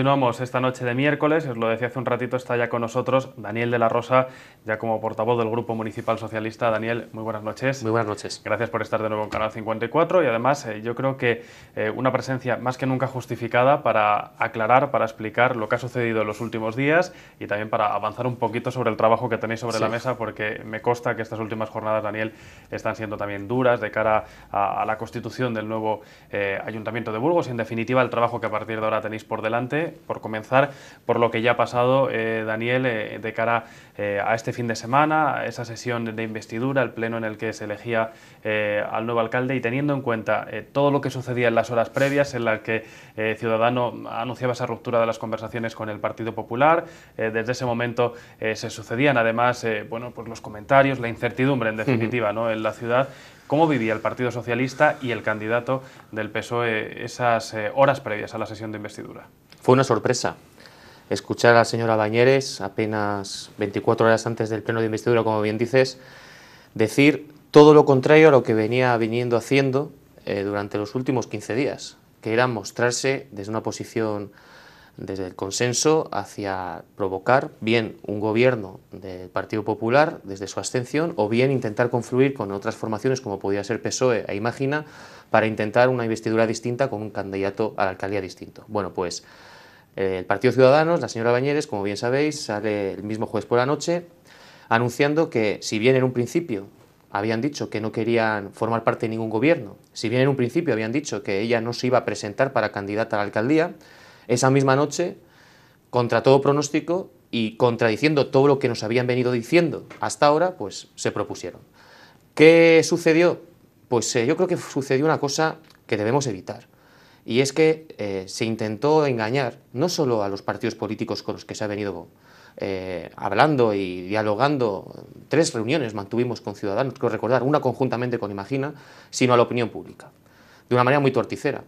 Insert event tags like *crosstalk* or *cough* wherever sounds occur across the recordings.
continuamos esta noche de miércoles. Os lo decía hace un ratito, está ya con nosotros Daniel de la Rosa, ya como portavoz del Grupo Municipal Socialista. Daniel, muy buenas noches. Muy buenas noches. Gracias por estar de nuevo en Canal 54 y además eh, yo creo que eh, una presencia más que nunca justificada para aclarar, para explicar lo que ha sucedido en los últimos días y también para avanzar un poquito sobre el trabajo que tenéis sobre la mesa, porque me consta que estas últimas jornadas, Daniel, están siendo también duras de cara a, la constitución del nuevo eh, Ayuntamiento de Burgos y en definitiva el trabajo que a partir de ahora tenéis por delante por comenzar, por lo que ya ha pasado, eh, Daniel, eh, de cara eh, a este fin de semana, a esa sesión de investidura, el pleno en el que se elegía al nuevo alcalde y teniendo en cuenta todo lo que sucedía en las horas previas, en las que Ciudadano anunciaba esa ruptura de las conversaciones con el Partido Popular, desde ese momento se sucedían además pues los comentarios, la incertidumbre en definitiva en la ciudad. ¿Cómo vivía el Partido Socialista y el candidato del PSOE esas horas previas a la sesión de investidura? Fue una sorpresa escuchar a la señora Bañeres apenas 24 horas antes del pleno de investidura, como bien dices, decir todo lo contrario a lo que venía viniendo haciendo eh, durante los últimos 15 días, que era mostrarse desde una posición desde el consenso hacia provocar bien un gobierno del Partido Popular desde su abstención o bien intentar confluir con otras formaciones como podía ser PSOE e Imagina para intentar una investidura distinta con un candidato a la alcaldía distinto. Bueno, pues eh, el Partido Ciudadanos, la señora Bañeres, como bien sabéis, sale el mismo jueves por la noche anunciando que, si bien en un principio habían dicho que no querían formar parte de ningún gobierno, si bien en un principio habían dicho que ella no se iba a presentar para candidata a la alcaldía, esa misma noche, contra todo pronóstico y contradiciendo todo lo que nos habían venido diciendo hasta ahora, pues se propusieron. ¿Qué sucedió? Pues eh, yo creo que sucedió una cosa que debemos evitar y es que eh, se intentó engañar no solo a los partidos políticos con los que se ha venido eh, hablando y dialogando, tres reuniones mantuvimos con Ciudadanos, quiero recordar, una conjuntamente con Imagina, sino a la opinión pública, de una manera muy torticera,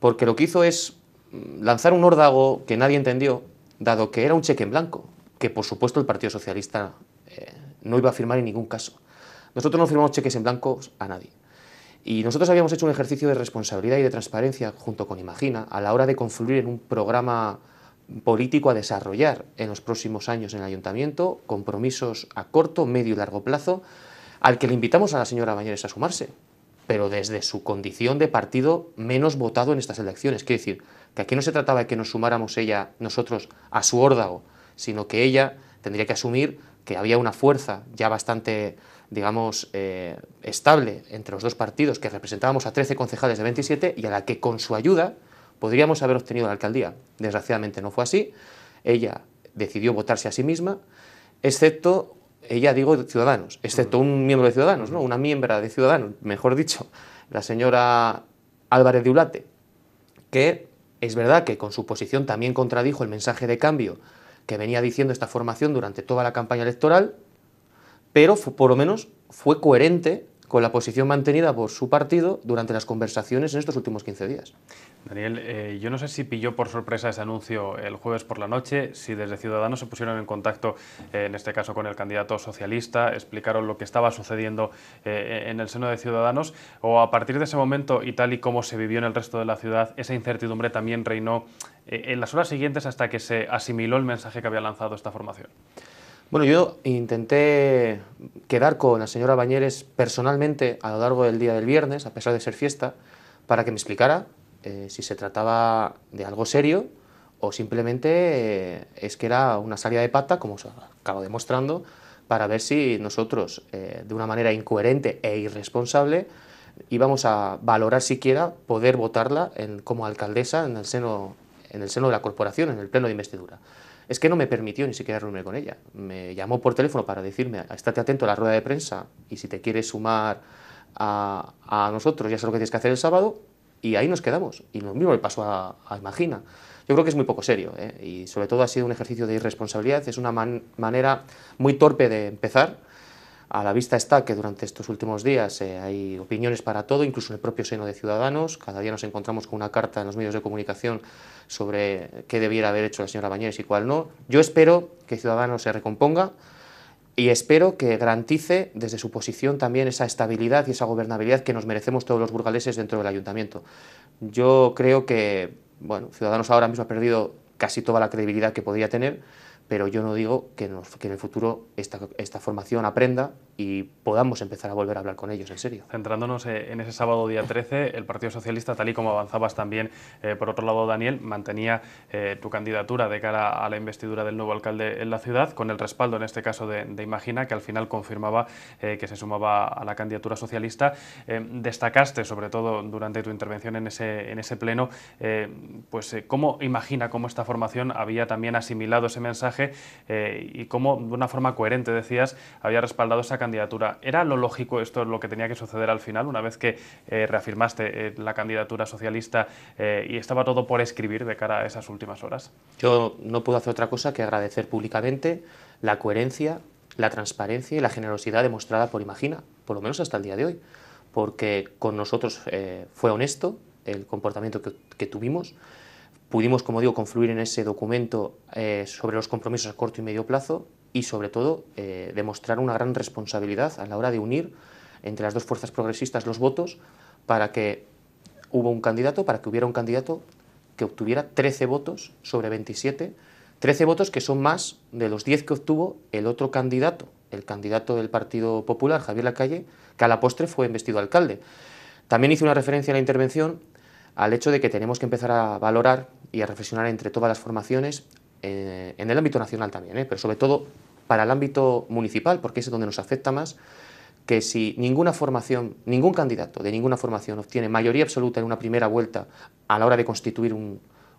porque lo que hizo es mm, lanzar un órdago que nadie entendió, dado que era un cheque en blanco, que por supuesto el Partido Socialista eh, no iba a firmar en ningún caso. Nosotros no firmamos cheques en blanco a nadie. Y nosotros habíamos hecho un ejercicio de responsabilidad y de transparencia junto con Imagina a la hora de confluir en un programa político a desarrollar en los próximos años en el ayuntamiento, compromisos a corto, medio y largo plazo, al que le invitamos a la señora Bañeres a sumarse, pero desde su condición de partido menos votado en estas elecciones. Quiere decir, que aquí no se trataba de que nos sumáramos ella, nosotros, a su órdago, sino que ella tendría que asumir que había una fuerza ya bastante digamos, eh, estable entre los dos partidos, que representábamos a 13 concejales de 27 y a la que con su ayuda podríamos haber obtenido la alcaldía. Desgraciadamente no fue así. Ella decidió votarse a sí misma, excepto, ella digo, Ciudadanos, excepto un miembro de Ciudadanos, ¿no? una miembro de Ciudadanos, mejor dicho, la señora Álvarez de Ulate, que es verdad que con su posición también contradijo el mensaje de cambio que venía diciendo esta formación durante toda la campaña electoral, pero por lo menos fue coherente con la posición mantenida por su partido durante las conversaciones en estos últimos 15 días. Daniel, eh, yo no sé si pilló por sorpresa ese anuncio el jueves por la noche, si desde Ciudadanos se pusieron en contacto, eh, en este caso con el candidato socialista, explicaron lo que estaba sucediendo eh, en el seno de Ciudadanos, o a partir de ese momento y tal y como se vivió en el resto de la ciudad, esa incertidumbre también reinó en las horas siguientes hasta que se asimiló el mensaje que había lanzado esta formación. Bueno, yo intenté quedar con la señora Bañeres personalmente a lo largo del día del viernes, a pesar de ser fiesta, para que me explicara eh, si se trataba de algo serio o simplemente eh, es que era una salida de pata, como os acabo demostrando, para ver si nosotros, eh, de una manera incoherente e irresponsable, íbamos a valorar siquiera poder votarla como alcaldesa el, seno, en el seno de la corporación, en el pleno de investidura es que no me permitió ni siquiera reunirme con ella. Me llamó por teléfono para decirme, estate atento a la rueda de prensa y si te quieres sumar a, nosotros, ya sé lo que tienes que hacer el sábado, y ahí nos quedamos. Y lo mismo le pasó a, a Imagina. Yo creo que es muy poco serio ¿eh? y sobre todo ha sido un ejercicio de irresponsabilidad, es una manera muy torpe de empezar a la vista está que durante estos últimos días eh, hay opiniones para todo, incluso en el propio seno de Ciudadanos. Cada día nos encontramos con una carta en los medios de comunicación sobre qué debiera haber hecho la señora Bañeres y cuál no. Yo espero que Ciudadanos se recomponga y espero que garantice desde su posición también esa estabilidad y esa gobernabilidad que nos merecemos todos los burgaleses dentro del ayuntamiento. Yo creo que bueno, Ciudadanos ahora mismo ha perdido casi toda la credibilidad que podía tener pero yo no digo que, en el futuro esta, esta, formación aprenda y podamos empezar a volver a hablar con ellos, en serio. Centrándonos eh, en ese sábado día 13, el Partido Socialista, tal y como avanzabas también, eh, por otro lado, Daniel, mantenía eh, tu candidatura de cara a la investidura del nuevo alcalde en la ciudad, con el respaldo, en este caso, de, Imagina, que al final confirmaba que se sumaba a la candidatura socialista. destacaste, sobre todo durante tu intervención en ese, en ese pleno, pues cómo Imagina, cómo esta formación había también asimilado ese mensaje eh, y cómo de una forma coherente, decías, había respaldado esa candidatura. ¿Era lo lógico esto lo que tenía que suceder al final, una vez que eh, reafirmaste eh, la candidatura socialista y estaba todo por escribir de cara a esas últimas horas? Yo no puedo hacer otra cosa que agradecer públicamente la coherencia, la transparencia y la generosidad demostrada por Imagina, por lo menos hasta el día de hoy, porque con nosotros fue honesto el comportamiento que, que, tuvimos Pudimos, como digo, confluir en ese documento eh, sobre los compromisos a corto y medio plazo y, sobre todo, eh, demostrar una gran responsabilidad a la hora de unir entre las dos fuerzas progresistas los votos para que hubo un candidato, para que hubiera un candidato que obtuviera 13 votos sobre 27, 13 votos que son más de los 10 que obtuvo el otro candidato, el candidato del Partido Popular, Javier Lacalle, que a la postre fue investido alcalde. También hice una referencia en la intervención al hecho de que tenemos que empezar a valorar y a reflexionar entre todas las formaciones eh, en el ámbito nacional también, ¿eh? pero sobre todo para el ámbito municipal, porque es donde nos afecta más, que si ninguna formación, ningún candidato de ninguna formación obtiene mayoría absoluta en una primera vuelta a la hora de constituir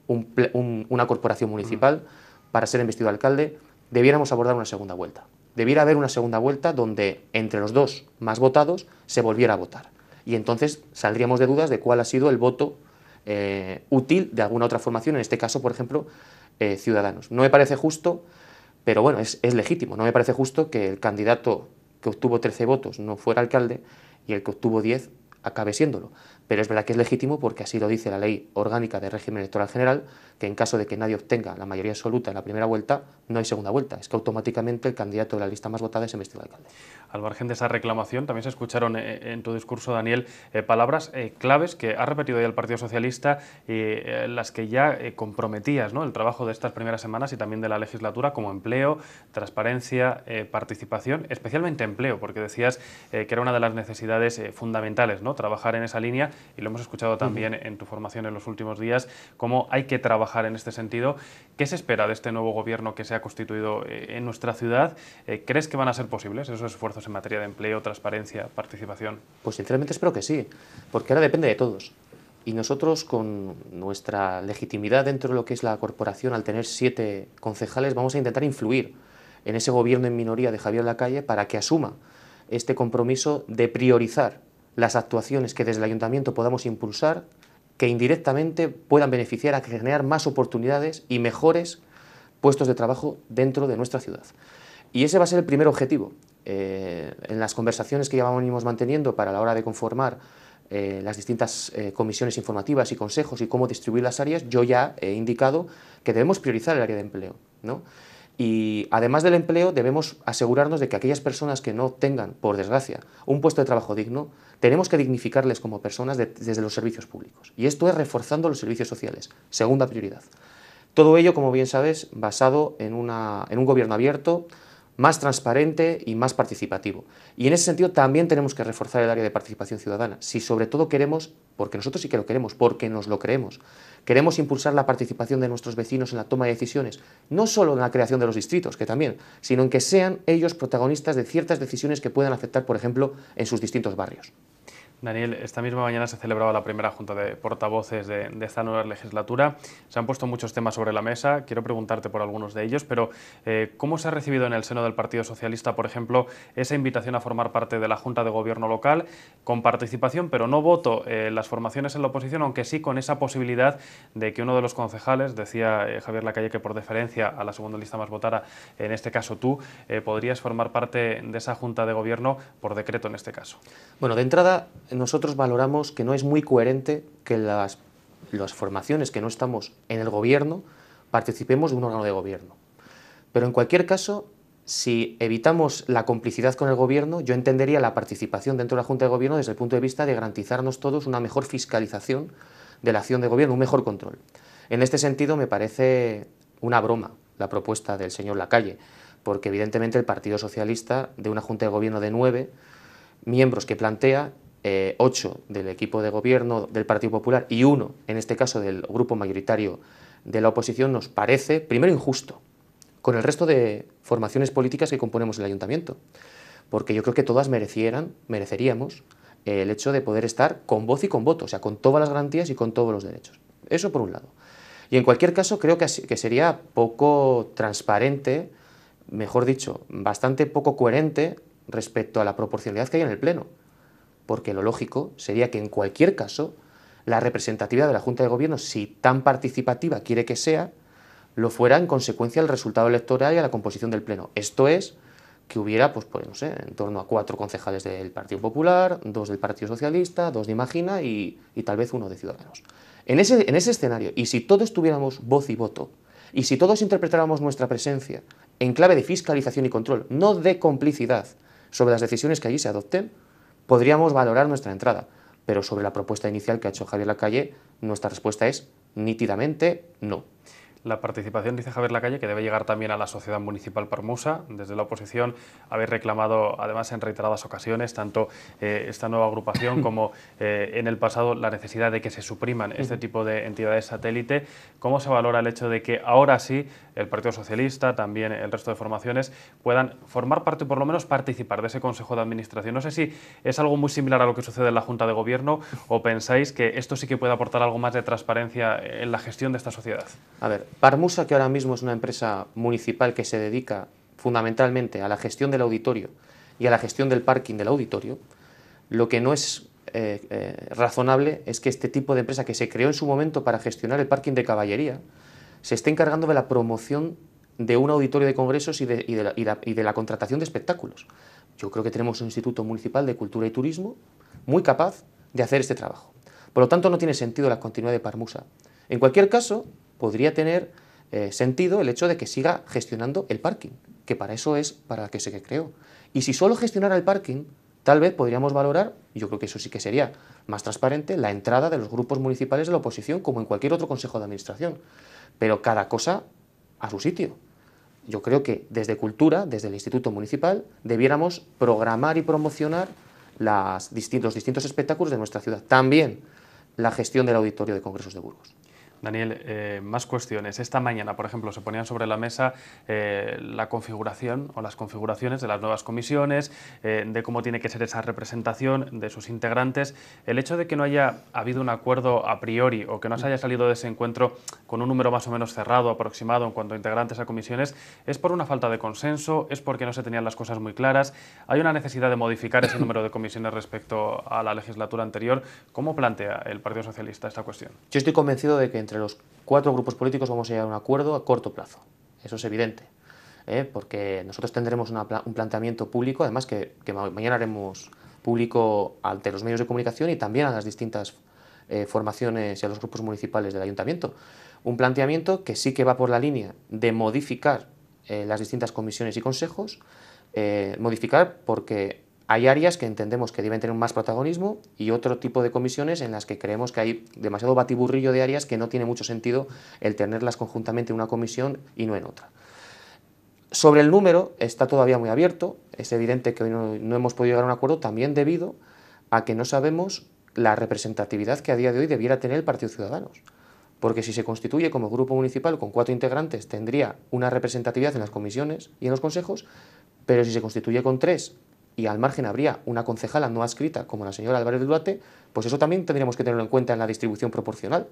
una corporación municipal para ser investido alcalde, debiéramos abordar una segunda vuelta. Debiera haber una segunda vuelta donde entre los dos más votados se volviera a votar. Y entonces saldríamos de dudas de cuál ha sido el voto eh, útil de alguna otra formación, en este caso, por ejemplo, eh, Ciudadanos. No me parece justo, pero bueno, es, legítimo, no me parece justo que el candidato que obtuvo 13 votos no fuera alcalde y el que obtuvo 10 acabe siéndolo. Pero es verdad que es legítimo porque así lo dice la ley orgánica de régimen electoral general, que en caso de que nadie obtenga la mayoría absoluta en la primera vuelta, no hay segunda vuelta. Es que automáticamente el candidato de la lista más votada es al alcalde. Al margen de esa reclamación, también se escucharon eh, en tu discurso, Daniel, eh, palabras eh, claves que ha repetido ya el Partido Socialista y las que ya comprometías ¿no? el trabajo de estas primeras semanas y también de la legislatura como empleo, transparencia, participación, especialmente empleo, porque decías que era una de las necesidades fundamentales, ¿no? trabajar en esa línea y lo hemos escuchado también en tu formación en los últimos días, cómo hay que trabajar en este sentido. ¿Qué se espera de este nuevo gobierno que se ha constituido en nuestra ciudad? ¿Crees que van a ser posibles esos esfuerzos? en materia de empleo, transparencia, participación? Pues sinceramente espero que sí, porque ahora depende de todos. Y nosotros, con nuestra legitimidad dentro de lo que es la corporación, al tener siete concejales, vamos a intentar influir en ese gobierno en minoría de Javier Lacalle para que asuma este compromiso de priorizar las actuaciones que desde el ayuntamiento podamos impulsar que indirectamente puedan beneficiar a generar más oportunidades y mejores puestos de trabajo dentro de nuestra ciudad. Y ese va a ser el primer objetivo, eh, en las conversaciones que ya venimos manteniendo para la hora de conformar eh, las distintas eh, comisiones informativas y consejos y cómo distribuir las áreas, yo ya he indicado que debemos priorizar el área de empleo. Y además del empleo, debemos asegurarnos de que aquellas personas que no tengan, por desgracia, un puesto de trabajo digno, tenemos que dignificarles como personas desde los servicios públicos. Y esto es reforzando los servicios sociales, segunda prioridad. Todo ello, como bien sabes, basado en un gobierno abierto, más transparente y más participativo. Y en ese sentido también tenemos que reforzar el área de participación ciudadana, si sobre todo queremos, porque nosotros sí que lo queremos, porque nos lo creemos, queremos impulsar la participación de nuestros vecinos en la toma de decisiones, no solo en la creación de los distritos, que también, sino en que sean ellos protagonistas de ciertas decisiones que puedan afectar, por ejemplo, en sus distintos barrios. Daniel, esta misma mañana se celebraba la primera junta de portavoces de, esta nueva legislatura. Se han puesto muchos temas sobre la mesa. Quiero preguntarte por algunos de ellos, pero eh, ¿cómo se ha recibido en el seno del Partido Socialista, por ejemplo, esa invitación a formar parte de la Junta de Gobierno local con participación, pero no voto, eh, las formaciones en la oposición, aunque sí con esa posibilidad de que uno de los concejales, decía eh, Javier Lacalle que por deferencia a la segunda lista más votara, en este caso tú, podrías formar parte de esa Junta de Gobierno por decreto en este caso? Bueno, de entrada nosotros valoramos que no es muy coherente que las, las formaciones que no estamos en el gobierno participemos de un órgano de gobierno. Pero en cualquier caso, si evitamos la complicidad con el gobierno, yo entendería la participación dentro de la Junta de Gobierno desde el punto de vista de garantizarnos todos una mejor fiscalización de la acción de gobierno, un mejor control. En este sentido me parece una broma la propuesta del señor Lacalle, porque evidentemente el Partido Socialista de una Junta de Gobierno de nueve miembros que plantea eh, ocho del equipo de gobierno del Partido Popular y uno, en este caso, del grupo mayoritario de la oposición, nos parece, primero, injusto con el resto de formaciones políticas que componemos el ayuntamiento. Porque yo creo que todas merecieran, mereceríamos, eh, el hecho de poder estar con voz y con voto, o sea, con todas las garantías y con todos los derechos. Eso por un lado. Y en cualquier caso, creo que, que sería poco transparente, mejor dicho, bastante poco coherente respecto a la proporcionalidad que hay en el Pleno porque lo lógico sería que en cualquier caso la representatividad de la Junta de Gobierno, si tan participativa quiere que sea, lo fuera en consecuencia al resultado electoral y a la composición del Pleno. Esto es que hubiera, pues, pues no sé, en torno a cuatro concejales del Partido Popular, dos del Partido Socialista, dos de Imagina y, tal vez uno de Ciudadanos. En ese, en ese escenario, y si todos tuviéramos voz y voto, y si todos interpretáramos nuestra presencia en clave de fiscalización y control, no de complicidad sobre las decisiones que allí se adopten, podríamos valorar nuestra entrada, pero sobre la propuesta inicial que ha hecho Javier Calle, nuestra respuesta es nítidamente no la participación, dice Javier Lacalle, que debe llegar también a la sociedad municipal parmusa. Desde la oposición habéis reclamado, además, en reiteradas ocasiones, tanto eh, esta nueva agrupación *laughs* como eh, en el pasado, la necesidad de que se supriman este tipo de entidades satélite. ¿Cómo se valora el hecho de que ahora sí el Partido Socialista, también el resto de formaciones, puedan formar parte, por lo menos participar de ese Consejo de Administración? No sé si es algo muy similar a lo que sucede en la Junta de Gobierno o pensáis que esto sí que puede aportar algo más de transparencia en la gestión de esta sociedad. A ver, Parmusa, que ahora mismo es una empresa municipal que se dedica fundamentalmente a la gestión del auditorio y a la gestión del parking del auditorio, lo que no es eh, eh, razonable es que este tipo de empresa que se creó en su momento para gestionar el parking de caballería se esté encargando de la promoción de un auditorio de congresos y de la contratación de espectáculos. Yo creo que tenemos un Instituto Municipal de Cultura y Turismo muy capaz de hacer este trabajo. Por lo tanto, no tiene sentido la continuidad de Parmusa. En cualquier caso, podría tener eh, sentido el hecho de que siga gestionando el parking, que para eso es para que se creó. Y si solo gestionara el parking, tal vez podríamos valorar, yo creo que eso sí que sería más transparente, la entrada de los grupos municipales de la oposición, como en cualquier otro consejo de administración. Pero cada cosa a su sitio. Yo creo que desde Cultura, desde el Instituto Municipal, debiéramos programar y promocionar los distintos espectáculos de nuestra ciudad. También la gestión del Auditorio de Congresos de Burgos. Daniel, eh, más cuestiones. Esta mañana, por ejemplo, se ponían sobre la mesa eh, la configuración o las configuraciones de las nuevas comisiones, eh, de cómo tiene que ser esa representación de sus integrantes. El hecho de que no haya habido un acuerdo a priori o que no se haya salido de ese encuentro con un número más o menos cerrado, aproximado en cuanto a integrantes a comisiones, es por una falta de consenso, es porque no se tenían las cosas muy claras. Hay una necesidad de modificar ese número de comisiones respecto a la legislatura anterior. ¿Cómo plantea el Partido Socialista esta cuestión? Yo estoy convencido de que entre entre los cuatro grupos políticos vamos a llegar a un acuerdo a corto plazo. Eso es evidente. ¿eh? Porque nosotros tendremos un planteamiento público, además que, mañana haremos público ante los medios de comunicación y también a las distintas eh, formaciones y a los grupos municipales del ayuntamiento. Un planteamiento que sí que va por la línea de modificar eh, las distintas comisiones y consejos, modificar porque hay áreas que entendemos que deben tener más protagonismo y otro tipo de comisiones en las que creemos que hay demasiado batiburrillo de áreas que no tiene mucho sentido el tenerlas conjuntamente en una comisión y no en otra. Sobre el número está todavía muy abierto, es evidente que hoy no, hemos podido llegar a un acuerdo también debido a que no sabemos la representatividad que a día de hoy debiera tener el Partido Ciudadanos porque si se constituye como grupo municipal con cuatro integrantes tendría una representatividad en las comisiones y en los consejos, pero si se constituye con tres y al margen habría una concejala no adscrita como la señora Álvarez Duarte, pues eso también tendríamos que tenerlo en cuenta en la distribución proporcional.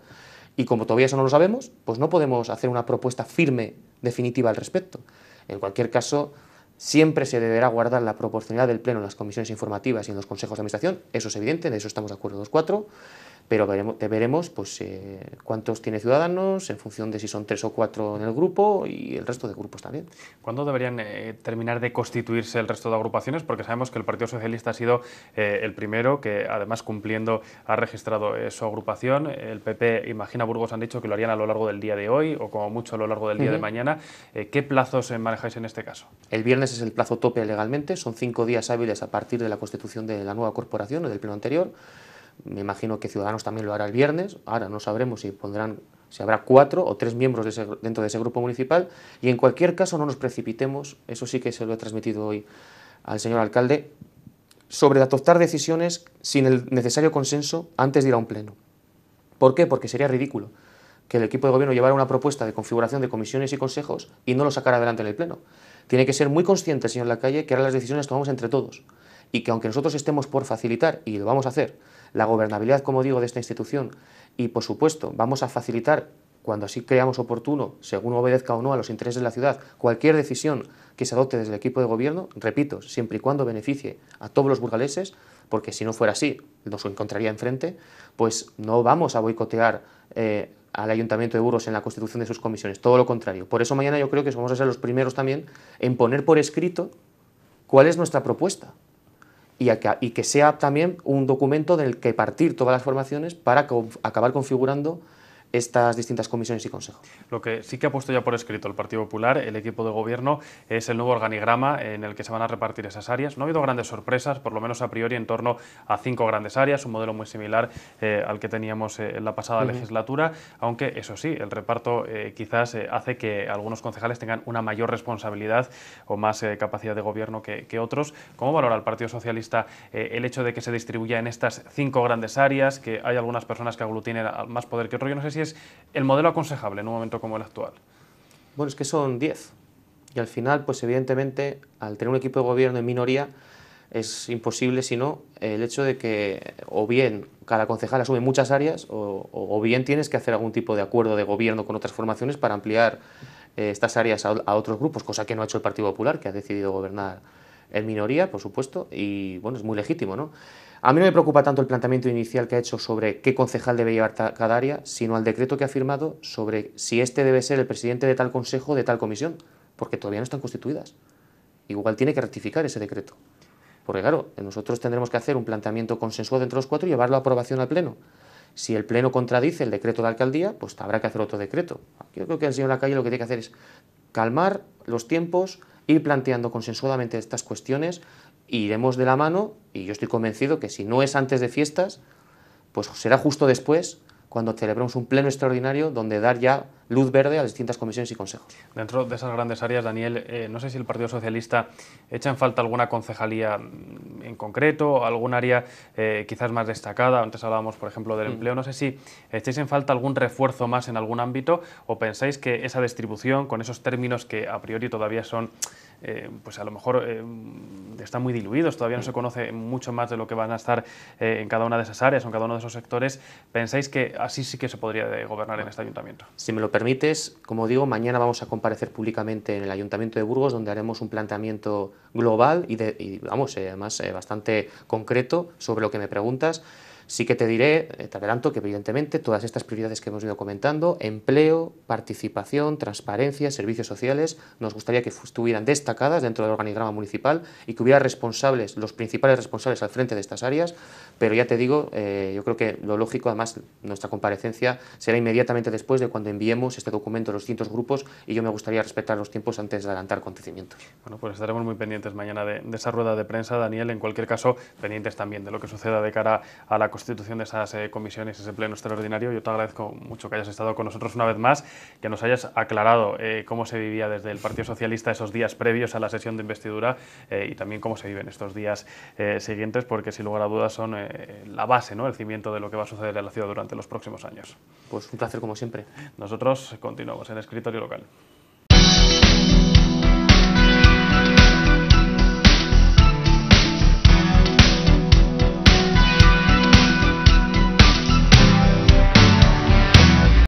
Y como todavía eso no lo sabemos, pues no podemos hacer una propuesta firme, definitiva al respecto. En cualquier caso, siempre se deberá guardar la proporcionalidad del Pleno en las comisiones informativas y en los consejos de administración, eso es evidente, de eso estamos de acuerdo los cuatro pero veremos, pues, eh, cuántos tiene Ciudadanos, en función de si son tres o cuatro en el grupo y el resto de grupos también. ¿Cuándo deberían eh, terminar de constituirse el resto de agrupaciones? Porque sabemos que el Partido Socialista ha sido eh, el primero que, además cumpliendo, ha registrado su agrupación. El PP, imagina Burgos, han dicho que lo harían a lo largo del día de hoy o como mucho a lo largo del día de mañana. ¿Qué plazos manejáis en este caso? El viernes es el plazo tope legalmente, son cinco días hábiles a partir de la constitución de la nueva corporación o del pleno anterior. Me imagino que Ciudadanos también lo hará el viernes. Ahora no sabremos si pondrán si habrá cuatro o tres miembros dentro de ese grupo municipal y en cualquier caso no nos precipitemos, eso sí que se lo he transmitido hoy al señor alcalde, sobre adoptar decisiones sin el necesario consenso antes de ir a un pleno. ¿Por qué? Porque sería ridículo que el equipo de gobierno llevara una propuesta de configuración de comisiones y consejos y no lo sacara adelante en el pleno. Tiene que ser muy consciente señor Lacalle que ahora las decisiones tomamos entre todos y que aunque nosotros estemos por facilitar, y lo vamos a hacer, la gobernabilidad, como digo, de esta institución. Y, por supuesto, vamos a facilitar, cuando así creamos oportuno, según obedezca o no a los intereses de la ciudad, cualquier decisión que se adopte desde el equipo de gobierno, repito, siempre y cuando beneficie a todos los burgaleses, porque si no fuera así, nos encontraría enfrente, pues no vamos a boicotear eh, al Ayuntamiento de Burgos en la constitución de sus comisiones, todo lo contrario. Por eso mañana yo creo que vamos a ser los primeros también en poner por escrito cuál es nuestra propuesta y, que sea también un documento del que partir todas las formaciones para acabar configurando estas distintas comisiones y consejos. Lo que sí que ha puesto ya por escrito el Partido Popular, el equipo de gobierno, es el nuevo organigrama en el que se van a repartir esas áreas. No ha habido grandes sorpresas, por lo menos a priori, en torno a cinco grandes áreas, un modelo muy similar eh, al que teníamos eh, en la pasada legislatura, aunque eso sí, el reparto eh, quizás hace que algunos concejales tengan una mayor responsabilidad o más capacidad de gobierno que, otros. ¿Cómo valora el Partido Socialista el hecho de que se distribuya en estas cinco grandes áreas, que hay algunas personas que aglutinen más poder que otros? Yo no sé si es el modelo aconsejable en un momento como el actual? Bueno, es que son 10. Y al final, pues evidentemente, al tener un equipo de gobierno en minoría, es imposible sino el hecho de que o bien cada concejal asume muchas áreas o, bien tienes que hacer algún tipo de acuerdo de gobierno con otras formaciones para ampliar eh, estas áreas a, otros grupos, cosa que no ha hecho el Partido Popular, que ha decidido gobernar en minoría, por supuesto, y bueno, es muy legítimo, ¿no? A mí no me preocupa tanto el planteamiento inicial que ha hecho sobre qué concejal debe llevar cada área, sino al decreto que ha firmado sobre si este debe ser el presidente de tal consejo, de tal comisión, porque todavía no están constituidas. Igual tiene que rectificar ese decreto. Porque claro, nosotros tendremos que hacer un planteamiento consensuado entre los cuatro y llevarlo a aprobación al Pleno. Si el Pleno contradice el decreto de alcaldía, pues habrá que hacer otro decreto. Yo creo que el señor Lacalle lo que tiene que hacer es calmar los tiempos, ir planteando consensuadamente estas cuestiones, iremos de la mano y yo estoy convencido que si no es antes de fiestas, pues será justo después cuando celebramos un pleno extraordinario donde dar ya luz verde a distintas comisiones y consejos. Dentro de esas grandes áreas, Daniel, eh, no sé si el Partido Socialista echa en falta alguna concejalía mm, en concreto, algún área eh, quizás más destacada. Antes hablábamos, por ejemplo, del mm. empleo. No sé si echáis en falta algún refuerzo más en algún ámbito o pensáis que esa distribución, con esos términos que a priori todavía son eh, pues a lo mejor eh, están muy diluidos, todavía no se conoce mucho más de lo que van a estar eh, en cada una de esas áreas o en cada uno de esos sectores. ¿Pensáis que así sí que se podría gobernar en este ayuntamiento? Si me lo permites, como digo, mañana vamos a comparecer públicamente en el Ayuntamiento de Burgos, donde haremos un planteamiento global y, y vamos, además bastante concreto sobre lo que me preguntas. Sí que te diré, eh, te adelanto que evidentemente todas estas prioridades que hemos ido comentando, empleo, participación, transparencia, servicios sociales, nos gustaría que estuvieran destacadas dentro del organigrama municipal y que hubiera responsables, los principales responsables al frente de estas áreas, pero ya te digo, eh, yo creo que lo lógico, además nuestra comparecencia será inmediatamente después de cuando enviemos este documento a los distintos grupos y yo me gustaría respetar los tiempos antes de adelantar acontecimientos. Bueno, pues estaremos muy pendientes mañana de, de esa rueda de prensa, Daniel, en cualquier caso, pendientes también de lo que suceda de cara a la constitución de esas eh, comisiones, ese pleno extraordinario. Yo te agradezco mucho que hayas estado con nosotros una vez más, que nos hayas aclarado eh, cómo se vivía desde el Partido Socialista esos días previos a la sesión de investidura eh, y también cómo se viven estos días siguientes, porque sin lugar a dudas son la base, ¿no? el cimiento de lo que va a suceder en la ciudad durante los próximos años. Pues un placer como siempre. Nosotros continuamos en Escritorio Local.